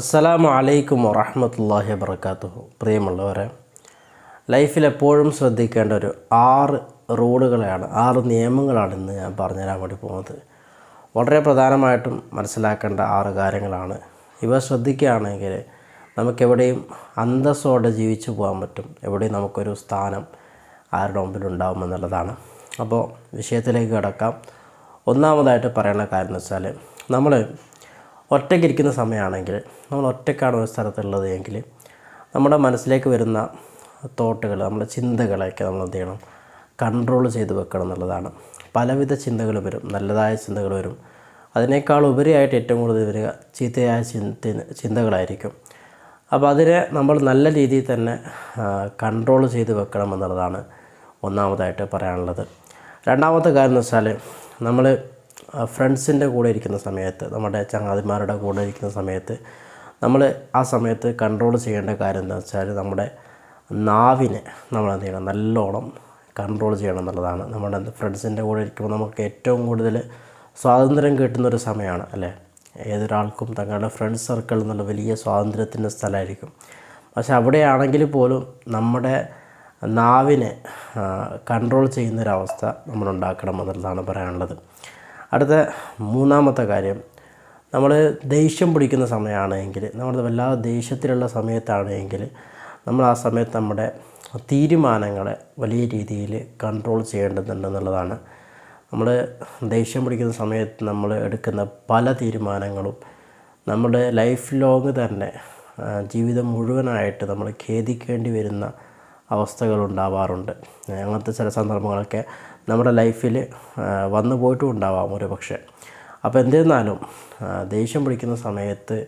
അസ്സലാമു അലൈക്കും വറഹമത്തല്ലാഹി വബർക്കാത്തുഹു പ്രിയമുള്ളവരെ ലൈഫിൽ എപ്പോഴും ശ്രദ്ധിക്കേണ്ട ഒരു ആറ് റൂളുകളെയാണ് ആറ് നിയമങ്ങളാണ് ഇന്ന് ഞാൻ പറഞ്ഞുതരാൻ വേണ്ടി പോകുന്നത് വളരെ പ്രധാനമായിട്ടും മനസ്സിലാക്കേണ്ട ആറ് കാര്യങ്ങളാണ് ഇവ ശ്രദ്ധിക്കുകയാണെങ്കിൽ നമുക്കെവിടെയും അന്തസ്സോടെ ജീവിച്ചു പോകാൻ പറ്റും എവിടെയും നമുക്കൊരു സ്ഥാനം ആരുടെ മുമ്പിൽ ഉണ്ടാകുമെന്നുള്ളതാണ് അപ്പോൾ വിഷയത്തിലേക്ക് കിടക്കാം ഒന്നാമതായിട്ട് പറയേണ്ട കാര്യം എന്ന് വെച്ചാൽ നമ്മൾ ഒറ്റയ്ക്കിരിക്കുന്ന സമയമാണെങ്കിൽ നമ്മൾ ഒറ്റയ്ക്കാണ് ഒരു സ്ഥലത്തുള്ളത് എങ്കിൽ നമ്മുടെ മനസ്സിലേക്ക് വരുന്ന തോട്ടുകൾ നമ്മുടെ ചിന്തകളെയൊക്കെ നമ്മൾ എന്ത് ചെയ്യണം കൺട്രോൾ ചെയ്ത് വെക്കണം എന്നുള്ളതാണ് പലവിധ ചിന്തകൾ വരും നല്ലതായ ചിന്തകൾ വരും അതിനേക്കാൾ ഉപരിയായിട്ട് ഏറ്റവും കൂടുതൽ വരിക ചീത്തയായ ചിന്ത ചിന്തകളായിരിക്കും അപ്പോൾ അതിനെ നമ്മൾ നല്ല രീതിയിൽ തന്നെ കൺട്രോൾ ചെയ്ത് വെക്കണം എന്നുള്ളതാണ് ഒന്നാമതായിട്ട് പറയാനുള്ളത് രണ്ടാമത്തെ കാര്യം എന്ന് വെച്ചാൽ നമ്മൾ ഫ്രണ്ട്സിൻ്റെ കൂടെ ഇരിക്കുന്ന സമയത്ത് നമ്മുടെ ചങ്ങാതിമാരുടെ കൂടെ ഇരിക്കുന്ന സമയത്ത് നമ്മൾ ആ സമയത്ത് കൺട്രോൾ ചെയ്യേണ്ട കാര്യം എന്താ വെച്ചാൽ നമ്മുടെ നാവിനെ നമ്മൾ എന്ത് ചെയ്യണം നല്ലോണം കൺട്രോൾ ചെയ്യണം എന്നുള്ളതാണ് നമ്മുടെ ഫ്രണ്ട്സിൻ്റെ കൂടെ ഇരിക്കുമ്പോൾ നമുക്ക് ഏറ്റവും കൂടുതൽ സ്വാതന്ത്ര്യം ഒരു സമയമാണ് അല്ലേ ഏതൊരാൾക്കും തങ്ങളുടെ ഫ്രണ്ട്സ് സർക്കിൾ എന്നുള്ള വലിയ സ്വാതന്ത്ര്യത്തിൻ്റെ സ്ഥലമായിരിക്കും പക്ഷെ അവിടെയാണെങ്കിൽ പോലും നമ്മുടെ നാവിനെ കൺട്രോൾ ചെയ്യുന്നൊരവസ്ഥ നമ്മൾ ഉണ്ടാക്കണം എന്നുള്ളതാണ് പറയാനുള്ളത് അടുത്ത മൂന്നാമത്തെ കാര്യം നമ്മൾ ദേഷ്യം പിടിക്കുന്ന സമയമാണെങ്കിൽ നമ്മൾ വല്ലാതെ ദേഷ്യത്തിലുള്ള സമയത്താണെങ്കിൽ നമ്മൾ ആ സമയത്ത് നമ്മുടെ തീരുമാനങ്ങളെ വലിയ രീതിയിൽ കൺട്രോൾ ചെയ്യേണ്ടതുണ്ടെന്നുള്ളതാണ് നമ്മൾ ദേഷ്യം പിടിക്കുന്ന സമയത്ത് നമ്മൾ എടുക്കുന്ന പല തീരുമാനങ്ങളും നമ്മുടെ ലൈഫ് ലോങ് തന്നെ ജീവിതം മുഴുവനായിട്ട് നമ്മൾ ഖേദിക്കേണ്ടി വരുന്ന അവസ്ഥകൾ ഉണ്ടാവാറുണ്ട് അങ്ങനത്തെ ചില സന്ദർഭങ്ങളൊക്കെ നമ്മുടെ ലൈഫിൽ വന്നു പോയിട്ടും ഉണ്ടാവാം ഒരു പക്ഷേ അപ്പോൾ എന്തിരുന്നാലും ദേഷ്യം പിടിക്കുന്ന സമയത്ത്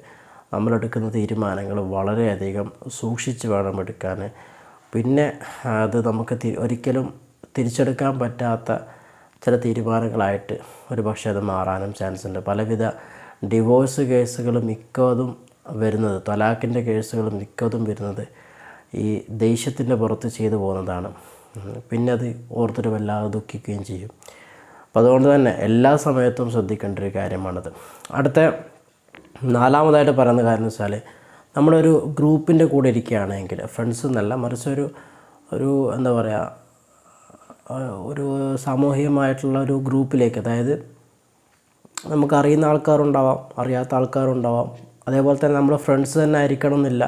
നമ്മളെടുക്കുന്ന തീരുമാനങ്ങൾ വളരെയധികം സൂക്ഷിച്ച് വേണം എടുക്കാൻ പിന്നെ അത് നമുക്ക് ഒരിക്കലും തിരിച്ചെടുക്കാൻ പറ്റാത്ത ചില തീരുമാനങ്ങളായിട്ട് ഒരു പക്ഷേ അത് മാറാനും ചാൻസ് ഉണ്ട് പലവിധ ഡിവോഴ്സ് കേസുകൾ മിക്കതും വരുന്നത് തലാഖിൻ്റെ കേസുകൾ മിക്കതും വരുന്നത് ഈ ദേഷ്യത്തിൻ്റെ പുറത്ത് ചെയ്തു പോകുന്നതാണ് പിന്നെ അത് ഓർത്തിട്ട് വല്ലാതെ ദുഃഖിക്കുകയും ചെയ്യും അപ്പോൾ അതുകൊണ്ട് തന്നെ എല്ലാ സമയത്തും ശ്രദ്ധിക്കേണ്ട ഒരു കാര്യമാണത് അടുത്ത നാലാമതായിട്ട് പറയുന്ന കാര്യം വെച്ചാൽ നമ്മളൊരു ഗ്രൂപ്പിൻ്റെ കൂടെ ഇരിക്കുകയാണെങ്കിൽ ഫ്രണ്ട്സ് എന്നല്ല മറിച്ച് ഒരു ഒരു എന്താ പറയുക ഒരു സാമൂഹികമായിട്ടുള്ള ഒരു ഗ്രൂപ്പിലേക്ക് അതായത് നമുക്കറിയുന്ന ആൾക്കാരുണ്ടാവാം അറിയാത്ത ആൾക്കാരുണ്ടാവാം അതേപോലെ തന്നെ നമ്മുടെ ഫ്രണ്ട്സ് തന്നെ ആയിരിക്കണം എന്നില്ല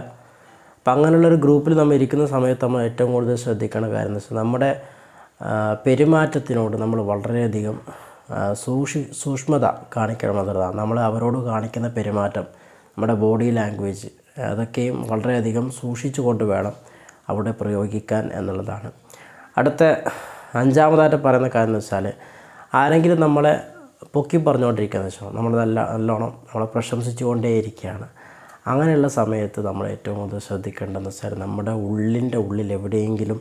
അപ്പം അങ്ങനെയുള്ളൊരു ഗ്രൂപ്പിൽ നമ്മൾ ഇരിക്കുന്ന സമയത്ത് നമ്മൾ ഏറ്റവും കൂടുതൽ ശ്രദ്ധിക്കേണ്ട കാര്യം എന്ന് വെച്ചാൽ നമ്മുടെ പെരുമാറ്റത്തിനോട് നമ്മൾ വളരെയധികം സൂക്ഷി സൂക്ഷ്മത കാണിക്കണം എന്നുള്ളതാണ് നമ്മൾ അവരോട് കാണിക്കുന്ന പെരുമാറ്റം നമ്മുടെ ബോഡി ലാംഗ്വേജ് അതൊക്കെയും വളരെയധികം സൂക്ഷിച്ചു കൊണ്ട് വേണം അവിടെ പ്രയോഗിക്കാൻ എന്നുള്ളതാണ് അടുത്ത അഞ്ചാമതായിട്ട് പറയുന്ന കാര്യം എന്ന് വെച്ചാൽ ആരെങ്കിലും നമ്മളെ പൊക്കി പറഞ്ഞുകൊണ്ടിരിക്കുകയെന്ന് വെച്ചാൽ നമ്മൾ നല്ല നല്ലോണം നമ്മളെ പ്രശംസിച്ചുകൊണ്ടേയിരിക്കുകയാണ് അങ്ങനെയുള്ള സമയത്ത് നമ്മൾ ഏറ്റവും കൂടുതൽ ശ്രദ്ധിക്കേണ്ടതെന്ന് വെച്ചാൽ നമ്മുടെ ഉള്ളിൻ്റെ ഉള്ളിൽ എവിടെയെങ്കിലും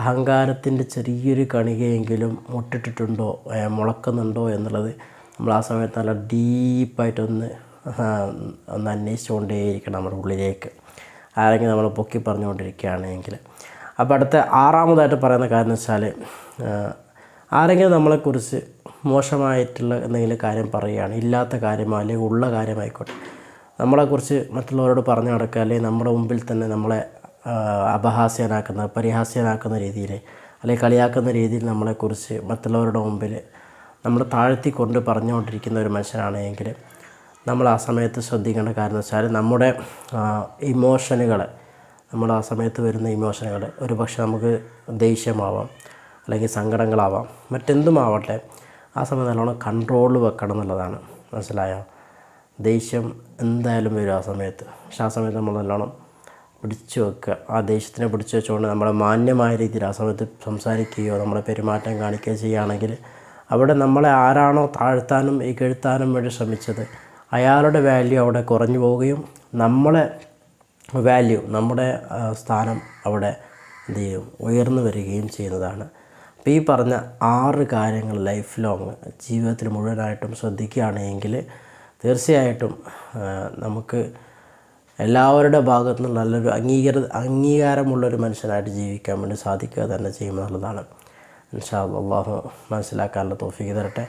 അഹങ്കാരത്തിൻ്റെ ചെറിയൊരു കണികയെങ്കിലും മുട്ടിട്ടിട്ടുണ്ടോ മുളക്കുന്നുണ്ടോ എന്നുള്ളത് നമ്മൾ ആ സമയത്ത് നല്ല ഡീപ്പായിട്ടൊന്ന് ഒന്ന് അന്വേഷിച്ചുകൊണ്ടേയിരിക്കണം നമ്മുടെ ഉള്ളിലേക്ക് ആരെങ്കിലും നമ്മൾ പൊക്കി പറഞ്ഞുകൊണ്ടിരിക്കുകയാണെങ്കിൽ അപ്പോൾ അടുത്ത ആറാമതായിട്ട് പറയുന്ന കാര്യം എന്ന് വെച്ചാൽ ആരെങ്കിലും നമ്മളെക്കുറിച്ച് മോശമായിട്ടുള്ള എന്തെങ്കിലും കാര്യം പറയുകയാണ് ഇല്ലാത്ത കാര്യമോ അല്ലെങ്കിൽ ഉള്ള കാര്യമായിക്കോട്ടെ നമ്മളെക്കുറിച്ച് മറ്റുള്ളവരോട് പറഞ്ഞു നടക്കുക അല്ലെങ്കിൽ നമ്മുടെ മുമ്പിൽ തന്നെ നമ്മളെ അപഹാസ്യനാക്കുന്ന പരിഹാസ്യനാക്കുന്ന രീതിയിൽ അല്ലെങ്കിൽ കളിയാക്കുന്ന രീതിയിൽ നമ്മളെക്കുറിച്ച് മറ്റുള്ളവരുടെ മുമ്പിൽ നമ്മൾ താഴ്ത്തിക്കൊണ്ട് പറഞ്ഞുകൊണ്ടിരിക്കുന്ന ഒരു മനുഷ്യനാണെങ്കിൽ നമ്മൾ ആ സമയത്ത് ശ്രദ്ധിക്കേണ്ട കാര്യം വെച്ചാൽ നമ്മുടെ ഇമോഷനുകൾ നമ്മൾ ആ സമയത്ത് വരുന്ന ഇമോഷനുകൾ ഒരു പക്ഷേ നമുക്ക് ദേഷ്യമാവാം അല്ലെങ്കിൽ സങ്കടങ്ങളാവാം മറ്റെന്തുമാവട്ടെ ആ സമയത്ത് നല്ലോണം കൺട്രോൾ വെക്കണം എന്നുള്ളതാണ് മനസ്സിലായോ ദേഷ്യം എന്തായാലും വരും ആ സമയത്ത് പക്ഷെ ആ സമയത്ത് നമ്മൾ നല്ലോണം പിടിച്ചു വെക്കുക ആ ദേഷ്യത്തിനെ പിടിച്ചു വെച്ചുകൊണ്ട് നമ്മളെ മാന്യമായ രീതിയിൽ ആ സമയത്ത് സംസാരിക്കുകയോ നമ്മളെ പെരുമാറ്റം കാണിക്കുകയോ ചെയ്യുകയാണെങ്കിൽ അവിടെ നമ്മളെ ആരാണോ താഴ്ത്താനും ഇകഴ്ത്താനും വേണ്ടി ശ്രമിച്ചത് അയാളുടെ വാല്യൂ അവിടെ കുറഞ്ഞു പോവുകയും നമ്മളെ വാല്യൂ നമ്മുടെ സ്ഥാനം അവിടെ എന്ത് ചെയ്യും ഉയർന്നു വരികയും ചെയ്യുന്നതാണ് അപ്പോൾ ഈ പറഞ്ഞ ആറ് കാര്യങ്ങൾ ലൈഫ് ലോങ് ജീവിതത്തിൽ മുഴുവനായിട്ടും ശ്രദ്ധിക്കുകയാണെങ്കിൽ തീർച്ചയായിട്ടും നമുക്ക് എല്ലാവരുടെ ഭാഗത്തു നിന്നും നല്ലൊരു അംഗീകൃത അംഗീകാരമുള്ളൊരു മനുഷ്യനായിട്ട് ജീവിക്കാൻ വേണ്ടി സാധിക്കുക തന്നെ ചെയ്യുമെന്നുള്ളതാണ് ഇൻഷാ അള്ളാഹു മനസ്സിലാക്കാനുള്ള തോഫിക്ക് തരട്ടെ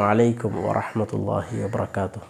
വലൈക്കും വറഹമത്തല്ലാഹി വാത്തു